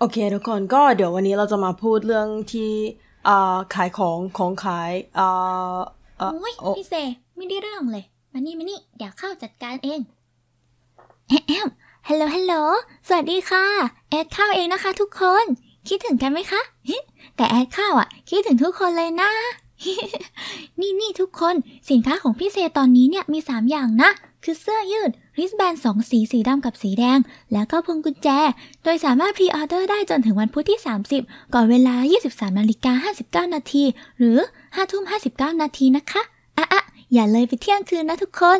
โอเคทุกคนก็เดี๋ยววันนี้เราจะมาพูดเรื่องที่ขายของของขายอโอ้ยพี่เซ ไม่ได้เรื่องเลย มานี่มานี่ เดี๋ยวเข้าจัดการเองแอมฮัลโหลฮัลโหลสวัสดีค่ะแอดเข้าเองนะคะทุกคนคิดถึงกันไหมคะแต่แอดเข้าอ่ะ คิดถึงทุกคนเลยนะนี่นี่ทุกคนสินค้าของพี่เซตอนนี้เนี่ยมี 3 อย่างนะ คือเสื้อยืดริสแบนสองสีสีดำกับสีแดง แล้วก็พวงกุญแจ โดยสามารถพรีออเดอร์ได้จนถึงวันพุธที่ 30 ก่อนเวลา 23นาฬิกา59นาทีหรือ5ทุ่ม59นาทีนะคะ อ่ะอะอย่าเลยไปเที่ยงคืนนะทุกคน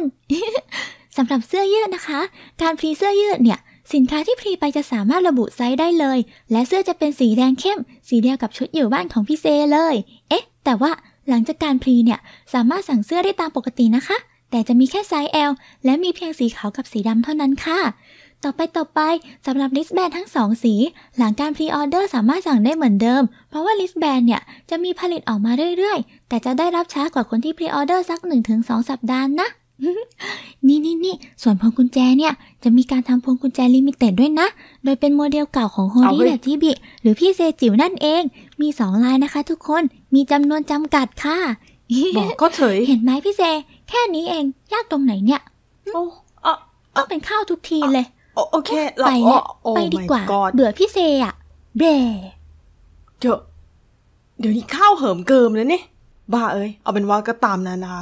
สำหรับเสื้อยืดนะคะ การพรีเสื้อยืดเนี่ย สินค้าที่พรีไปจะสามารถระบุไซส์ได้เลย และเสื้อจะเป็นสีแดงเข้มสีเดียวกับชุดอยู่บ้านของพี่เซเลยเอ๊ะแต่ว่าหลังจากการพรีเนี่ยสามารถสั่งเสื้อได้ตามปกตินะคะ แต่จะมีแค่ไซส์ L และมีเพียงสีขาวกับสีดำเท่านั้นค่ะ ต่อไปต่อไปสำหรับลิสแบนทั้งสองสี หลังการพรีออเดอร์สามารถสั่งได้เหมือนเดิม เพราะว่าลิสแบนเนี่ยจะมีผลิตออกมาเรื่อยๆแต่จะได้รับช้ากว่าคนที่พรีออเดอร์สัก1-2สัปดาห์นะี่ส่วนพวงกุญแจเนี่ยจะมีการทำพวงกุญแจลิมิเต็ดด้วยนะ โดยเป็นโมเดลเก่าของโฮี่แบบจีบิ หรือพี่เซจิ๋วนั่นเองมีสองลายนะคะทุกคนมีจำนวนจำกัดค่ะ บอกก็เฉยเห็นไหมพี่เซแค่นี้เองยากตรงไหนเนี่ย โอ้ต้องเป็นข้าวทุกทีเลยโอเคไปแล้วไปดีกว่า เบื่อพี่เซอ่ะ เบเจอเดี๋ยวนี้ข้าวเหิมเกิมแล้วเนี่ยบ้าเอ้ยเอาเป็นว่าก็ตามนานา